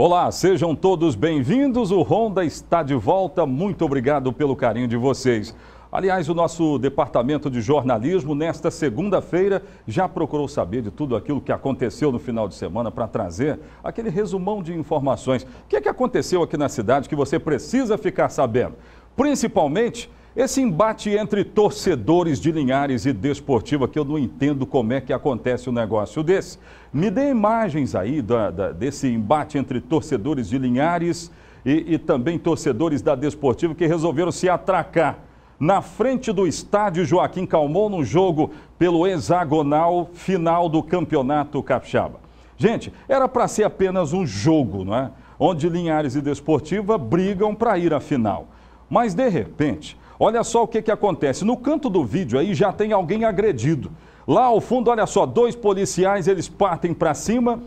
Olá, sejam todos bem-vindos. O Honda está de volta. Muito obrigado pelo carinho de vocês. Aliás, o nosso departamento de jornalismo, nesta segunda-feira, já procurou saber de tudo aquilo que aconteceu no final de semana para trazer aquele resumão de informações. O que, é que aconteceu aqui na cidade que você precisa ficar sabendo? Principalmente esse embate entre torcedores de Linhares e Desportiva, que eu não entendo como é que acontece um negócio desse. Me dê imagens aí da, da, desse embate entre torcedores de Linhares e, e também torcedores da Desportiva que resolveram se atracar na frente do estádio Joaquim Calmon no jogo pelo hexagonal final do Campeonato Capixaba. Gente, era para ser apenas um jogo, não é? Onde Linhares e Desportiva brigam para ir à final. Mas de repente, Olha só o que, que acontece. No canto do vídeo aí já tem alguém agredido. Lá ao fundo, olha só, dois policiais, eles partem para cima.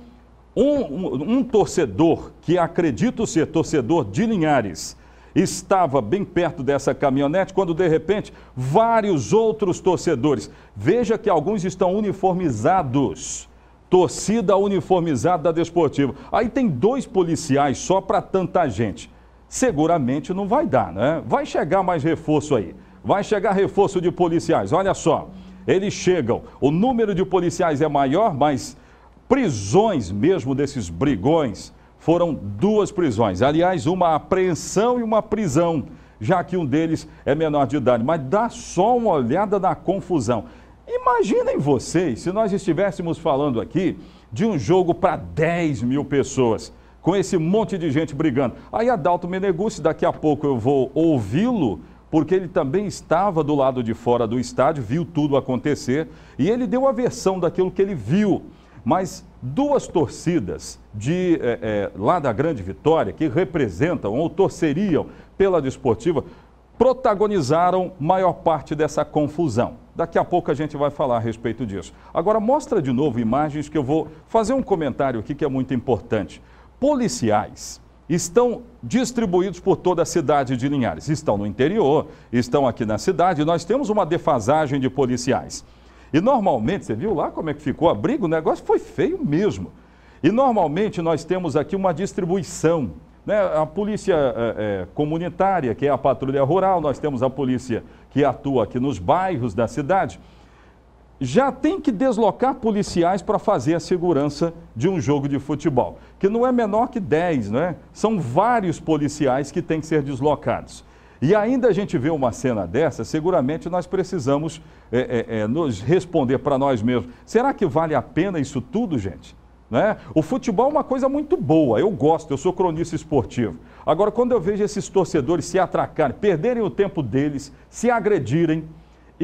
Um, um, um, torcedor, que acredito ser torcedor de Linhares, estava bem perto dessa caminhonete quando, de repente, vários outros torcedores. Veja que alguns estão uniformizados. Torcida uniformizada da Desportiva. Aí tem dois policiais só para tanta gente seguramente não vai dar, né? Vai chegar mais reforço aí. Vai chegar reforço de policiais. Olha só, eles chegam. O número de policiais é maior, mas prisões mesmo desses brigões foram duas prisões. Aliás, uma apreensão e uma prisão, já que um deles é menor de idade. Mas dá só uma olhada na confusão. Imaginem vocês se nós estivéssemos falando aqui de um jogo para 10 mil pessoas com esse monte de gente brigando. Aí Adalto Meneguzzi, daqui a pouco eu vou ouvi-lo, porque ele também estava do lado de fora do estádio, viu tudo acontecer, e ele deu a versão daquilo que ele viu. Mas duas torcidas de é, é, lá da Grande Vitória, que representam ou torceriam pela desportiva, protagonizaram maior parte dessa confusão. Daqui a pouco a gente vai falar a respeito disso. Agora mostra de novo imagens que eu vou fazer um comentário aqui que é muito importante policiais estão distribuídos por toda a cidade de Linhares. Estão no interior, estão aqui na cidade. Nós temos uma defasagem de policiais. E normalmente, você viu lá como é que ficou a briga? O negócio foi feio mesmo. E normalmente nós temos aqui uma distribuição. Né? A polícia é, é comunitária, que é a patrulha rural, nós temos a polícia que atua aqui nos bairros da cidade já tem que deslocar policiais para fazer a segurança de um jogo de futebol, que não é menor que 10, né? São vários policiais que têm que ser deslocados. E ainda a gente vê uma cena dessa, seguramente nós precisamos é, é, é, nos responder para nós mesmos. Será que vale a pena isso tudo, gente? Né? O futebol é uma coisa muito boa, eu gosto, eu sou cronista esportivo. Agora, quando eu vejo esses torcedores se atracarem, perderem o tempo deles, se agredirem,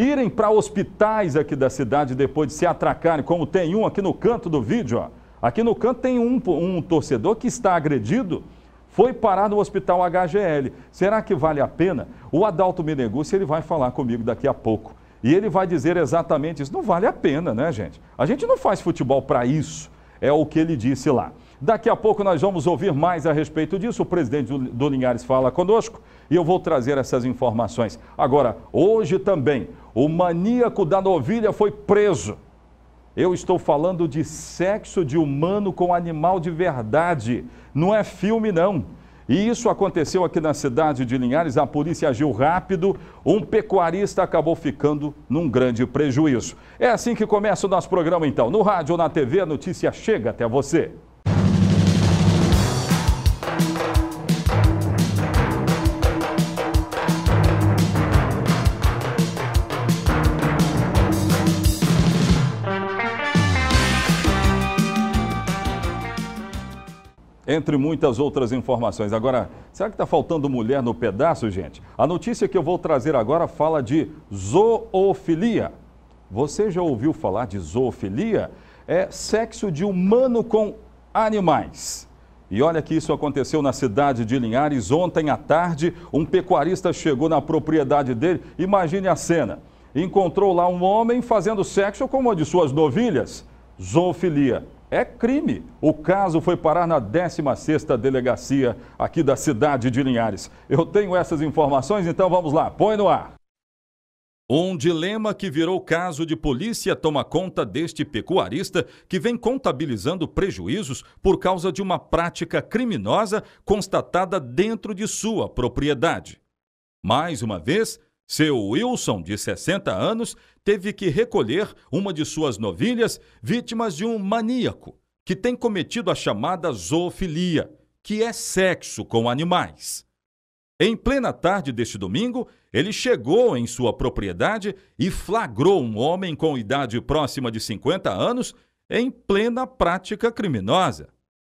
irem para hospitais aqui da cidade depois de se atracarem, como tem um aqui no canto do vídeo, ó. Aqui no canto tem um, um torcedor que está agredido, foi parar no hospital HGL. Será que vale a pena? O Adalto Meneguzzi, ele vai falar comigo daqui a pouco. E ele vai dizer exatamente isso. Não vale a pena, né, gente? A gente não faz futebol para isso. É o que ele disse lá. Daqui a pouco nós vamos ouvir mais a respeito disso. O presidente do Linhares fala conosco e eu vou trazer essas informações. Agora, hoje também, o maníaco da novilha foi preso. Eu estou falando de sexo de humano com animal de verdade. Não é filme, não. E isso aconteceu aqui na cidade de Linhares. A polícia agiu rápido. Um pecuarista acabou ficando num grande prejuízo. É assim que começa o nosso programa, então. No rádio, na TV, a notícia chega até você. entre muitas outras informações. Agora, será que está faltando mulher no pedaço, gente? A notícia que eu vou trazer agora fala de zoofilia. Você já ouviu falar de zoofilia? É sexo de humano com animais. E olha que isso aconteceu na cidade de Linhares. Ontem à tarde, um pecuarista chegou na propriedade dele. Imagine a cena. Encontrou lá um homem fazendo sexo com uma de suas novilhas. Zoofilia é crime. O caso foi parar na 16ª delegacia aqui da cidade de Linhares. Eu tenho essas informações, então vamos lá, põe no ar. Um dilema que virou caso de polícia toma conta deste pecuarista que vem contabilizando prejuízos por causa de uma prática criminosa constatada dentro de sua propriedade. Mais uma vez, seu Wilson, de 60 anos, teve que recolher uma de suas novilhas, vítimas de um maníaco, que tem cometido a chamada zoofilia, que é sexo com animais. Em plena tarde deste domingo, ele chegou em sua propriedade e flagrou um homem com idade próxima de 50 anos em plena prática criminosa.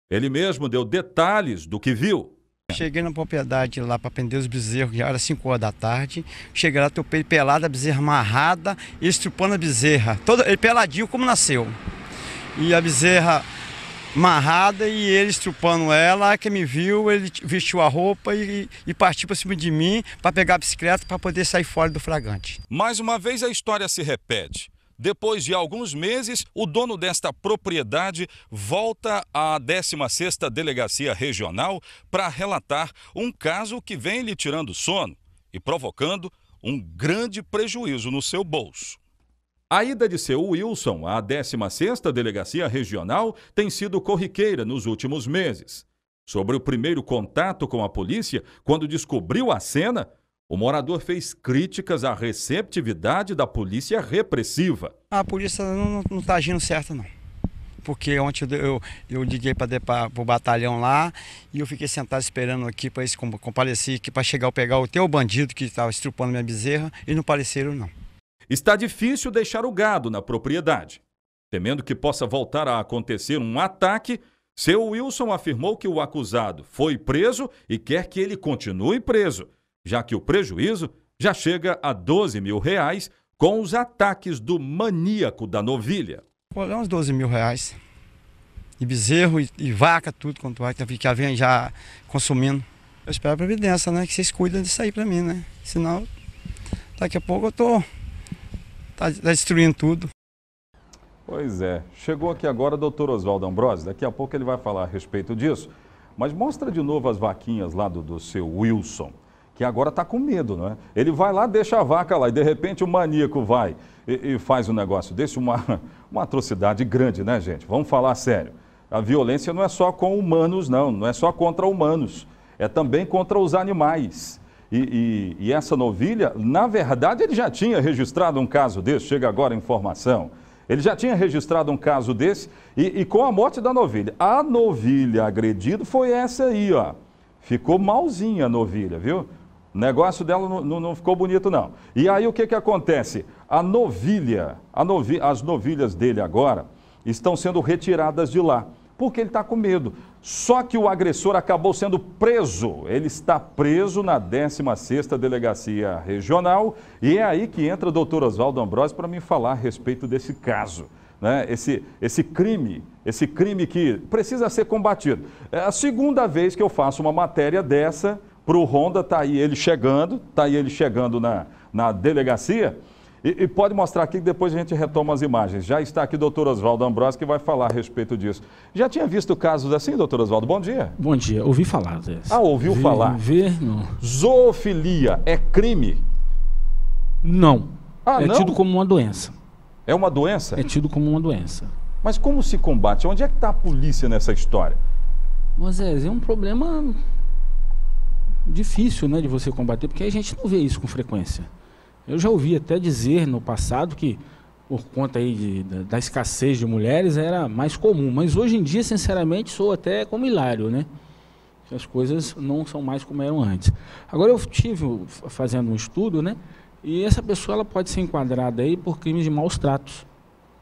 Ele mesmo deu detalhes do que viu. Cheguei na propriedade lá para prender os bezerros, já era 5 horas da tarde. Cheguei lá, topei pelado, a bezerra amarrada, estrupando a bezerra. Todo, ele peladinho como nasceu. E a bezerra amarrada e ele estrupando ela. Que me viu, ele vestiu a roupa e, e partiu para cima de mim para pegar a bicicleta para poder sair fora do fragante. Mais uma vez a história se repete. Depois de alguns meses, o dono desta propriedade volta à 16ª Delegacia Regional para relatar um caso que vem lhe tirando sono e provocando um grande prejuízo no seu bolso. A ida de seu Wilson à 16ª Delegacia Regional tem sido corriqueira nos últimos meses. Sobre o primeiro contato com a polícia, quando descobriu a cena, o morador fez críticas à receptividade da polícia repressiva. A polícia não está agindo certo, não. Porque ontem eu, eu liguei para o batalhão lá e eu fiquei sentado esperando aqui para eles comparecer aqui para chegar pegar o teu bandido que estava estrupando minha bezerra e não apareceram, não. Está difícil deixar o gado na propriedade. Temendo que possa voltar a acontecer um ataque, seu Wilson afirmou que o acusado foi preso e quer que ele continue preso já que o prejuízo já chega a 12 mil reais com os ataques do maníaco da novilha. olha uns 12 mil reais. E bezerro e, e vaca, tudo quanto vai, que já vem já consumindo. Eu espero a Previdência, né? Que vocês cuidem disso aí pra mim, né? Senão, daqui a pouco eu tô. tá, tá destruindo tudo. Pois é. Chegou aqui agora o doutor Oswaldo Ambrosi Daqui a pouco ele vai falar a respeito disso. Mas mostra de novo as vaquinhas lá do, do seu Wilson que agora está com medo, não é? Ele vai lá, deixa a vaca lá e de repente o maníaco vai e, e faz um negócio desse, uma, uma atrocidade grande, né, gente? Vamos falar sério. A violência não é só com humanos, não, não é só contra humanos, é também contra os animais. E, e, e essa novilha, na verdade, ele já tinha registrado um caso desse, chega agora a informação. Ele já tinha registrado um caso desse e, e com a morte da novilha. A novilha agredida foi essa aí, ó. Ficou malzinha a novilha, viu? O negócio dela não, não, não, ficou bonito, não. E aí o que, que acontece? A novilha, a novi, as novilhas dele agora estão sendo retiradas de lá, porque ele está com medo. Só que o agressor acabou sendo preso. Ele está preso na 16ª Delegacia Regional e é aí que entra o doutor Oswaldo Ambrosi para me falar a respeito desse caso. Né? Esse, esse crime, esse crime que precisa ser combatido. É a segunda vez que eu faço uma matéria dessa para o Honda, está aí ele chegando, está aí ele chegando na, na delegacia. E, e, pode mostrar aqui que depois a gente retoma as imagens. Já está aqui o doutor Oswaldo Ambrosi que vai falar a respeito disso. Já tinha visto casos assim, doutor Oswaldo? Bom dia. Bom dia. Ouvi falar Zé. Ah, ouviu Vi, falar? Ver, não. Zoofilia é crime? Não. Ah, é não? tido como uma doença. É uma doença? É tido como uma doença. Mas como se combate? Onde é que está a polícia nessa história? Moisés, é um problema difícil né, de você combater, porque a gente não vê isso com frequência. Eu já ouvi até dizer no passado que, por conta aí de, da, da, escassez de mulheres, era mais comum. Mas hoje em dia, sinceramente, sou até como hilário, né? As coisas não são mais como eram antes. Agora, eu tive fazendo um estudo, né? E essa pessoa ela pode ser enquadrada aí por crimes de maus tratos.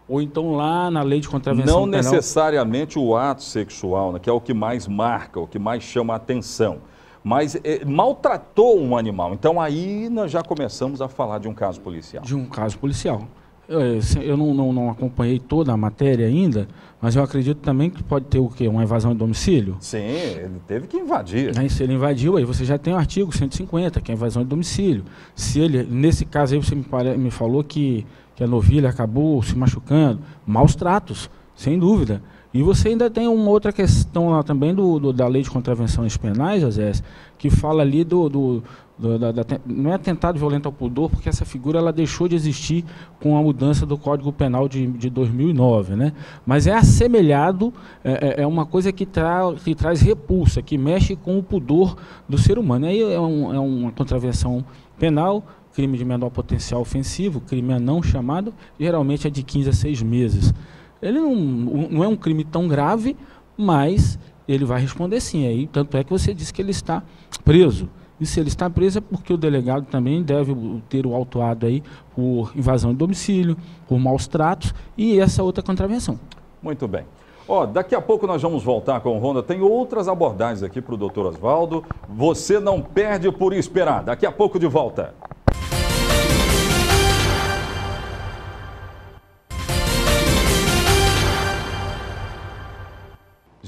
Ou então lá na lei de contravenção Não penal. necessariamente o ato sexual, né, que é o que mais marca, o que mais chama a atenção mas é, maltratou um animal. Então aí nós já começamos a falar de um caso policial. De um caso policial. Eu, eh, eu não, não, não, acompanhei toda a matéria ainda, mas eu acredito também que pode ter o quê? Uma invasão de domicílio? Sim, ele teve que invadir. Aí, né, se ele invadiu, aí você já tem o artigo 150, que é invasão de domicílio. Se ele, nesse caso aí, você me, me falou que, que a novilha acabou se machucando. Maus tratos, sem dúvida. E você ainda tem uma outra questão lá também do, do da lei de contravenções penais, José, que fala ali do, do da, da, não é atentado violento ao pudor, porque essa figura ela deixou de existir com a mudança do Código Penal de, de 2009, né? Mas é assemelhado, é, é, é uma coisa que, tra, que traz repulsa, que mexe com o pudor do ser humano. Aí é, um, é uma contravenção penal, crime de menor potencial ofensivo, crime a não chamado, geralmente é de 15 a 6 meses ele não, não é um crime tão grave, mas ele vai responder sim. Aí, tanto é que você disse que ele está preso. E se ele está preso é porque o delegado também deve ter o autuado aí por invasão de domicílio, por maus tratos e essa outra contravenção. Muito bem. Ó, daqui a pouco nós vamos voltar com o Ronda. Tem outras abordagens aqui para o doutor Oswaldo. Você não perde por esperar. Daqui a pouco de volta.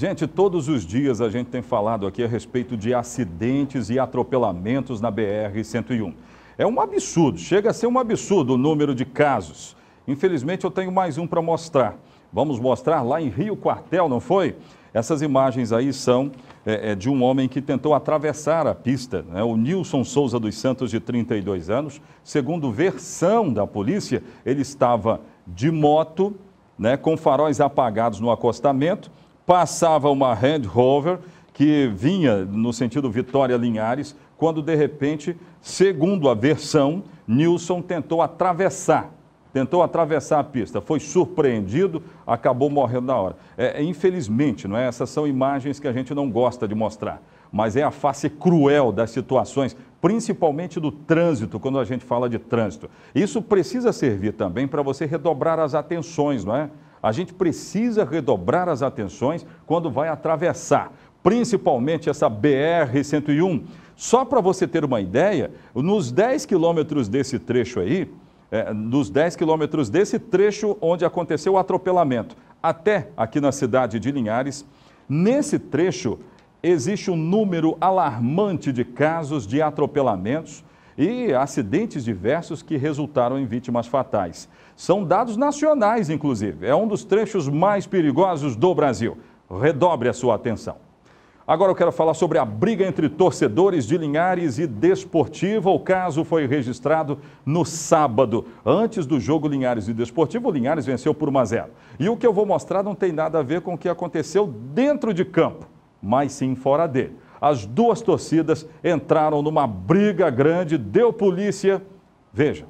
Gente, todos os dias a gente tem falado aqui a respeito de acidentes e atropelamentos na BR-101. É um absurdo, chega a ser um absurdo o número de casos. Infelizmente, eu tenho mais um para mostrar. Vamos mostrar lá em Rio Quartel, não foi? Essas imagens aí são é, é, de um homem que tentou atravessar a pista, né? o Nilson Souza dos Santos, de 32 anos. Segundo versão da polícia, ele estava de moto, né, com faróis apagados no acostamento Passava uma Hand Rover que vinha no sentido Vitória Linhares, quando de repente, segundo a versão, Nilson tentou atravessar. Tentou atravessar a pista, foi surpreendido, acabou morrendo na hora. É, é, infelizmente, não é? Essas são imagens que a gente não gosta de mostrar, mas é a face cruel das situações, principalmente do trânsito, quando a gente fala de trânsito. Isso precisa servir também para você redobrar as atenções, não é? a gente precisa redobrar as atenções quando vai atravessar, principalmente essa BR-101. Só para você ter uma ideia, nos 10 quilômetros desse trecho aí, é, nos 10 quilômetros desse trecho onde aconteceu o atropelamento, até aqui na cidade de Linhares, nesse trecho existe um número alarmante de casos de atropelamentos e acidentes diversos que resultaram em vítimas fatais. São dados nacionais, inclusive. É um dos trechos mais perigosos do Brasil. Redobre a sua atenção. Agora eu quero falar sobre a briga entre torcedores de Linhares e Desportivo O caso foi registrado no sábado, antes do jogo Linhares e Desportivo O Linhares venceu por 1 a 0. E o que eu vou mostrar não tem nada a ver com o que aconteceu dentro de campo, mas sim fora dele as duas torcidas entraram numa briga grande, deu polícia. Veja.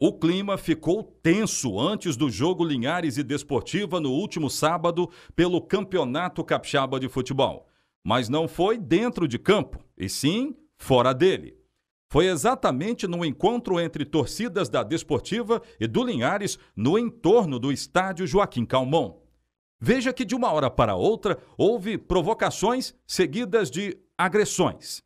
O clima ficou tenso antes do jogo Linhares e Desportiva no último sábado pelo Campeonato Capixaba de Futebol. Mas não foi dentro de campo, e sim fora dele. Foi exatamente no encontro entre torcidas da Desportiva e do Linhares no entorno do estádio Joaquim Calmon. Veja que de uma hora para outra houve provocações seguidas de agressões.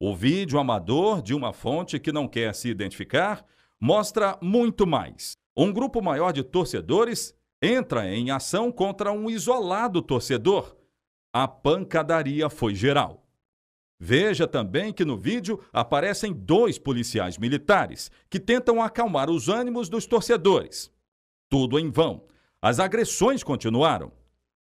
O vídeo amador de uma fonte que não quer se identificar mostra muito mais. Um grupo maior de torcedores entra em ação contra um isolado torcedor. A pancadaria foi geral. Veja também que no vídeo aparecem dois policiais militares que tentam acalmar os ânimos dos torcedores. Tudo em vão. As agressões continuaram.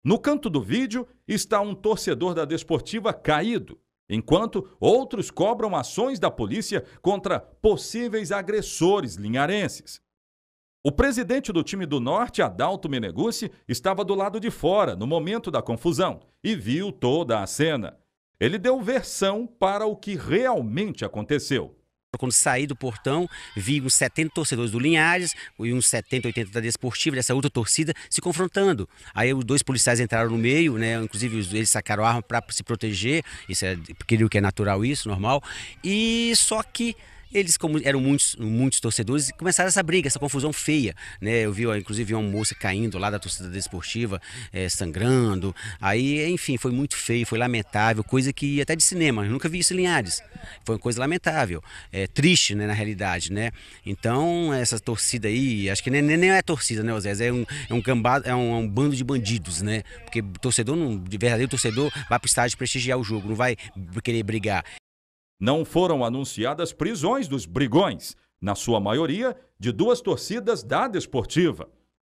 No canto do vídeo está um torcedor da Desportiva caído, enquanto outros cobram ações da polícia contra possíveis agressores linharenses. O presidente do time do Norte, Adalto Menegucci, estava do lado de fora no momento da confusão e viu toda a cena. Ele deu versão para o que realmente aconteceu. Quando saí do portão, vi uns 70 torcedores do Linhares e uns 70, 80 da Desportiva, dessa outra torcida, se confrontando. Aí os dois policiais entraram no meio, né? Inclusive eles sacaram arma para se proteger, isso é, creio que é natural isso, normal. E só que eles, como eram muitos, muitos torcedores, começaram essa briga, essa confusão feia. Né? Eu vi, inclusive, uma moça caindo lá da torcida desportiva, é, sangrando. Aí, enfim, foi muito feio, foi lamentável, coisa que até de cinema, eu nunca vi isso em Linhares. Foi uma coisa lamentável, é, triste, né, na realidade, né? Então, essa torcida aí, acho que nem, nem é torcida, né, Osés? É um, é um gambá, é um, é um bando de bandidos, né? Porque torcedor, não, verdadeiro torcedor, vai para o estádio prestigiar o jogo, não vai querer brigar não foram anunciadas prisões dos brigões, na sua maioria de duas torcidas da Desportiva.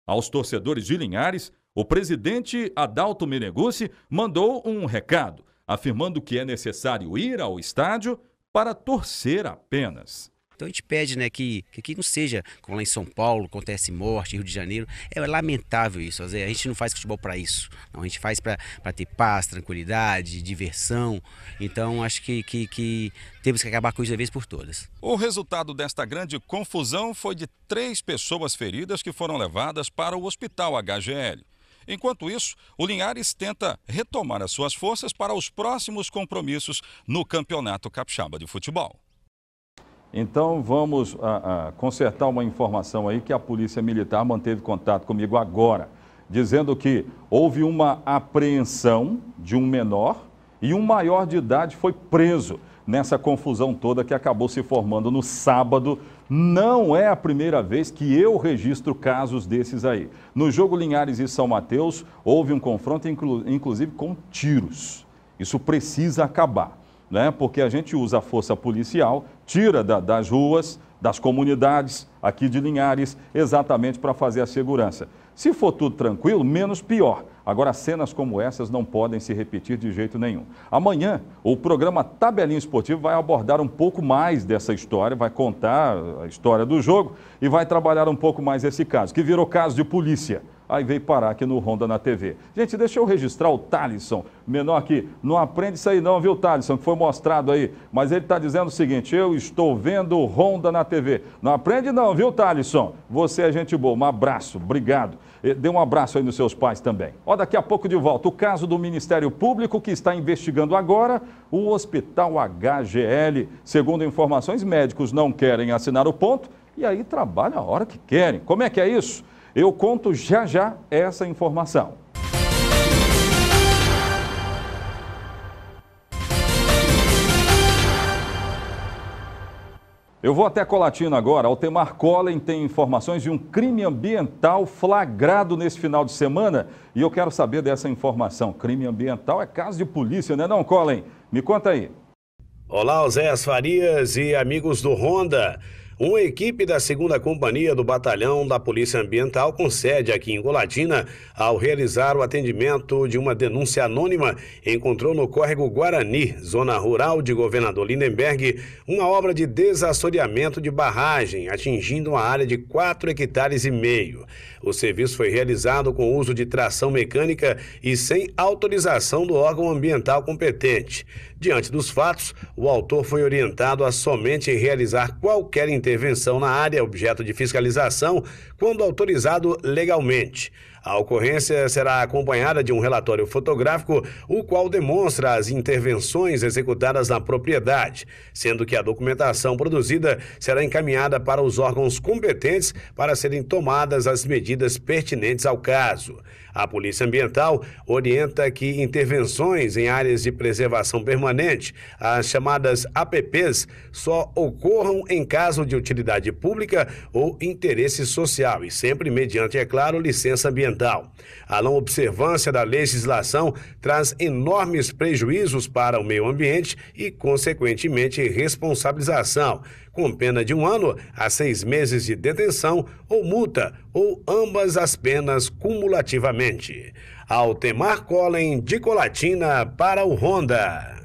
Aos torcedores de Linhares, o presidente Adalto Menegucci mandou um recado, afirmando que é necessário ir ao estádio para torcer apenas. Então a gente pede né, que, que aqui não seja como lá em São Paulo, acontece morte, Rio de Janeiro. É lamentável isso, A gente não faz futebol para isso. Não, a gente faz para ter paz, tranquilidade, diversão. Então acho que, que, que temos que acabar com isso de vez por todas. O resultado desta grande confusão foi de três pessoas feridas que foram levadas para o hospital HGL. Enquanto isso, o Linhares tenta retomar as suas forças para os próximos compromissos no Campeonato Capixaba de Futebol. Então vamos a, ah, a, ah, consertar uma informação aí que a Polícia Militar manteve contato comigo agora, dizendo que houve uma apreensão de um menor e um maior de idade foi preso nessa confusão toda que acabou se formando no sábado. Não é a primeira vez que eu registro casos desses aí. No jogo Linhares e São Mateus, houve um confronto, inclu inclusive com tiros. Isso precisa acabar né? porque a gente usa a força policial, tira da, das ruas, das comunidades aqui de Linhares, exatamente para fazer a segurança. Se for tudo tranquilo, menos pior. Agora, cenas como essas não podem se repetir de jeito nenhum. Amanhã, o programa Tabelinho Esportivo vai abordar um pouco mais dessa história, vai contar a história do jogo e vai trabalhar um pouco mais esse caso, que virou caso de polícia aí veio parar aqui no Honda na TV. Gente, deixa eu registrar o Talisson, menor aqui. Não aprende isso aí não, viu, Talisson, que foi mostrado aí. Mas ele está dizendo o seguinte, eu estou vendo o Honda na TV. Não aprende não, viu, Talisson? Você é gente boa. Um abraço, obrigado. Dê um abraço aí nos seus pais também. Ó, daqui a pouco de volta, o caso do Ministério Público que está investigando agora o Hospital HGL. Segundo informações, médicos não querem assinar o ponto e aí trabalham a hora que querem. Como é que é isso? Eu conto já já essa informação. Eu vou até Colatina agora. Altemar Collen tem informações de um crime ambiental flagrado nesse final de semana. E eu quero saber dessa informação. Crime ambiental é caso de polícia, né não, não, Collen? Me conta aí. Olá, Oséias Farias e amigos do Honda. Uma equipe da 2 Companhia do Batalhão da Polícia Ambiental com sede aqui em Colatina, ao realizar o atendimento de uma denúncia anônima, encontrou no córrego Guarani, zona rural de Governador Lindenberg, uma obra de desassoreamento de barragem, atingindo uma área de 4 hectares e meio. O serviço foi realizado com uso de tração mecânica e sem autorização do órgão ambiental competente. Diante dos fatos, o autor foi orientado a somente realizar qualquer intervenção intervenção na área objeto de fiscalização quando autorizado legalmente. A ocorrência será acompanhada de um relatório fotográfico, o qual demonstra as intervenções executadas na propriedade, sendo que a documentação produzida será encaminhada para os órgãos competentes para serem tomadas as medidas pertinentes ao caso. A Polícia Ambiental orienta que intervenções em áreas de preservação permanente, as chamadas APPs, só ocorram em caso de utilidade pública ou interesse social e sempre mediante, é claro, licença ambiental. A não observância da legislação traz enormes prejuízos para o meio ambiente e, consequentemente, responsabilização com pena de um ano a seis meses de detenção ou multa, ou ambas as penas cumulativamente. Altemar Collen, de Colatina, para o Honda.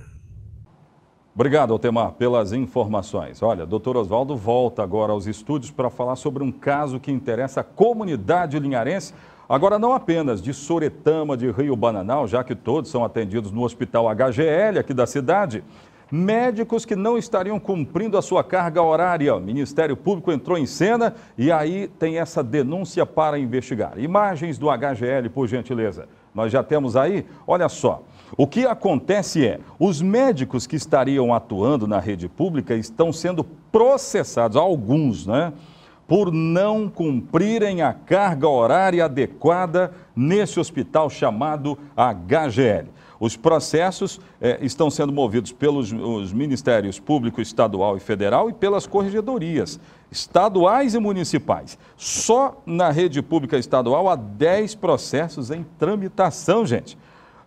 Obrigado, Altemar, pelas informações. Olha, doutor Oswaldo volta agora aos estúdios para falar sobre um caso que interessa a comunidade linharense, agora não apenas de Soretama, de Rio Bananal, já que todos são atendidos no Hospital HGL aqui da cidade, médicos que não estariam cumprindo a sua carga horária. O Ministério Público entrou em cena e aí tem essa denúncia para investigar. Imagens do HGL, por gentileza. Nós já temos aí, olha só. O que acontece é, os médicos que estariam atuando na rede pública estão sendo processados, alguns, né? por não cumprirem a carga horária adequada nesse hospital chamado HGL. Os processos eh, estão sendo movidos pelos Ministérios Público Estadual e Federal e pelas corregedorias estaduais e municipais. Só na rede pública estadual há 10 processos em tramitação, gente.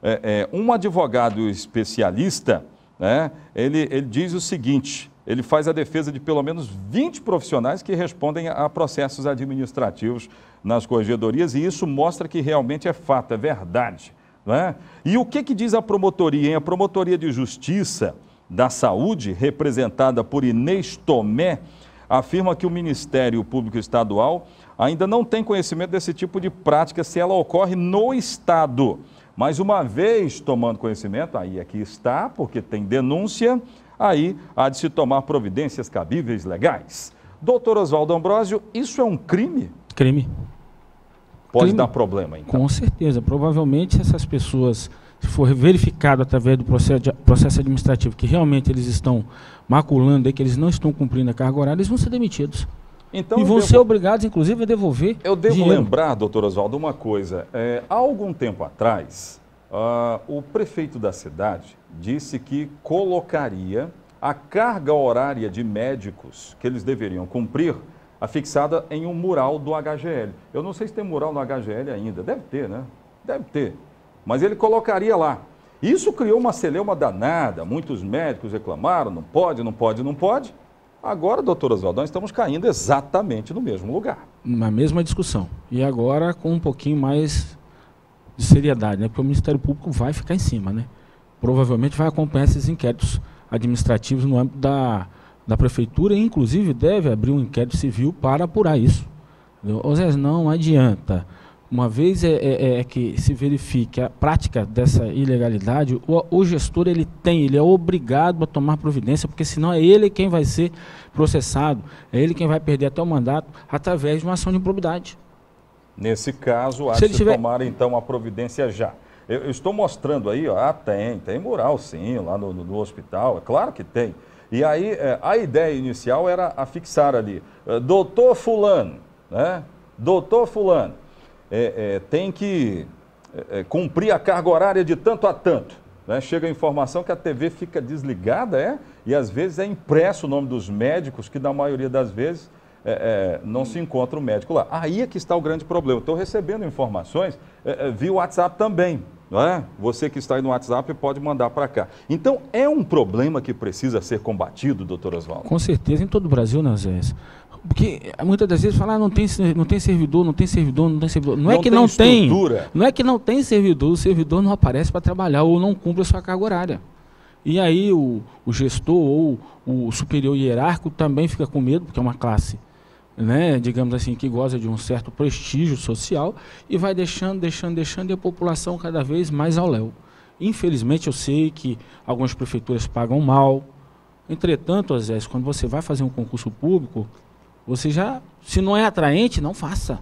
É, é, um advogado especialista, né, ele, ele diz o seguinte, ele faz a defesa de pelo menos 20 profissionais que respondem a processos administrativos nas corregedorias e isso mostra que realmente é fato, é verdade. É? E o que, que diz a promotoria? Hein? A promotoria de justiça da saúde, representada por Inês Tomé, afirma que o Ministério Público Estadual ainda não tem conhecimento desse tipo de prática se ela ocorre no Estado. Mas uma vez tomando conhecimento, aí aqui é está, porque tem denúncia, aí há de se tomar providências cabíveis legais. Doutor Oswaldo Ambrosio, isso é um crime? Crime pode dar problema. Então. Com certeza. Provavelmente essas pessoas, se for verificado através do processo, administrativo que realmente eles estão maculando, que eles não estão cumprindo a carga horária, eles vão ser demitidos. Então, e vão devo... ser obrigados, inclusive, a devolver. Eu devo dinheiro. lembrar, doutor Oswaldo, uma coisa. É, há algum tempo atrás, uh, o prefeito da cidade disse que colocaria a carga horária de médicos que eles deveriam cumprir afixada em um mural do HGL. Eu não sei se tem mural no HGL ainda, deve ter, né? Deve ter. Mas ele colocaria lá. Isso criou uma celeuma danada, muitos médicos reclamaram, não pode, não pode, não pode. Agora, doutor Oswaldo, nós estamos caindo exatamente no mesmo lugar. Na mesma discussão. E agora com um pouquinho mais de seriedade, né? Porque o Ministério Público vai ficar em cima, né? Provavelmente vai acompanhar esses inquéritos administrativos no âmbito da da prefeitura, inclusive deve abrir um inquérito civil para apurar isso. Ô Zé, não adianta. Uma vez é, é, é, é, que se verifique a prática dessa ilegalidade, o, o, gestor ele tem, ele é obrigado a tomar providência, porque senão é ele quem vai ser processado, é ele quem vai perder até o mandato através de uma ação de improbidade. Nesse caso, há se de tiver... tomar então a providência já. Eu, eu estou mostrando aí, ó, ah, tem, tem mural sim, lá no, no, no hospital, é claro que tem. E aí é, a ideia inicial era a fixar ali, é, doutor fulano, né? doutor fulano, é, é, tem que é, é, cumprir a carga horária de tanto a tanto. Né? Chega a informação que a TV fica desligada, é? E às vezes é impresso o nome dos médicos, que na maioria das vezes é, é, não se encontra o médico lá. Aí é que está o grande problema. Estou recebendo informações é, o WhatsApp também. É? Você que está aí no WhatsApp pode mandar para cá. Então, é um problema que precisa ser combatido, doutor Oswaldo? Com certeza, em todo o Brasil, né, Zé? Porque eh, muitas das vezes falam ah, não tem, não tem servidor, não tem servidor, não tem servidor. Não, é não é que tem não estrutura. tem. Não é que não tem servidor, o servidor não aparece para trabalhar ou não cumpre a sua carga horária. E aí o, o gestor ou o superior hierárquico também fica com medo, porque é uma classe né, digamos assim, que goza de um certo prestígio social e vai deixando, deixando, deixando e a população cada vez mais ao léu. Infelizmente, eu sei que algumas prefeituras pagam mal. Entretanto, vezes quando você vai fazer um concurso público, você já, se não é atraente, não faça.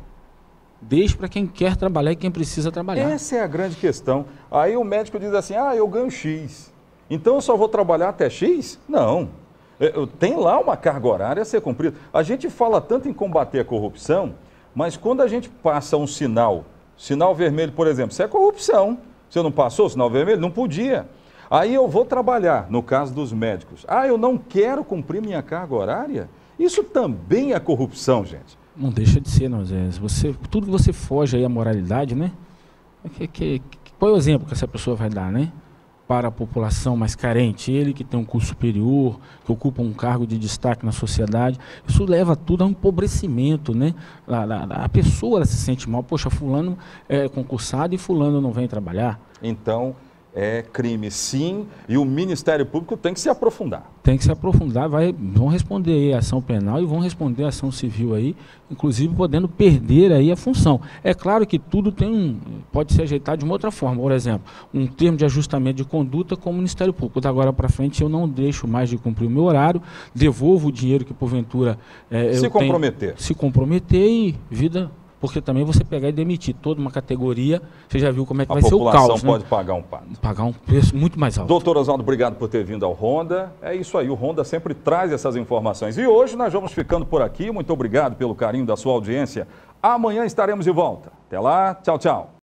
Deixe para quem quer trabalhar e quem precisa trabalhar. Essa é a grande questão. Aí o médico diz assim: ah, eu ganho X. Então eu só vou trabalhar até X? Não. É, Tem lá uma carga horária a ser cumprida. A gente fala tanto em combater a corrupção, mas quando a gente passa um sinal, sinal vermelho, por exemplo, isso é corrupção. Você não passou o sinal vermelho? Não podia. Aí eu vou trabalhar, no caso dos médicos. Ah, eu não quero cumprir minha carga horária? Isso também é corrupção, gente. Não deixa de ser, não, Zé. Você, tudo que você foge aí à moralidade, né? É que, que, que, qual é o exemplo que essa pessoa vai dar, né? para a população mais carente, ele que tem um curso superior, que ocupa um cargo de destaque na sociedade, isso leva tudo a um empobrecimento, né? A, a, a pessoa se sente mal, poxa, fulano é concursado e fulano não vem trabalhar. Então, é crime sim e o Ministério Público tem que se aprofundar. Tem que se aprofundar, vai, vão responder aí a ação penal e vão responder a ação civil aí, inclusive podendo perder aí a função. É claro que tudo tem um, pode ser ajeitado de uma outra forma, por exemplo, um termo de ajustamento de conduta com o Ministério Público. Da agora para frente eu não deixo mais de cumprir o meu horário, devolvo o dinheiro que porventura é, se comprometer. Tenho, se comprometer e vida porque também você pegar e demitir toda uma categoria, você já viu como é que a vai ser o caos. A né? população pode né? pagar um pato. Pagar um preço muito mais alto. Doutor Oswaldo, obrigado por ter vindo ao Ronda. É isso aí, o Ronda sempre traz essas informações. E hoje nós vamos ficando por aqui. Muito obrigado pelo carinho da sua audiência. Amanhã estaremos de volta. Até lá, tchau, tchau.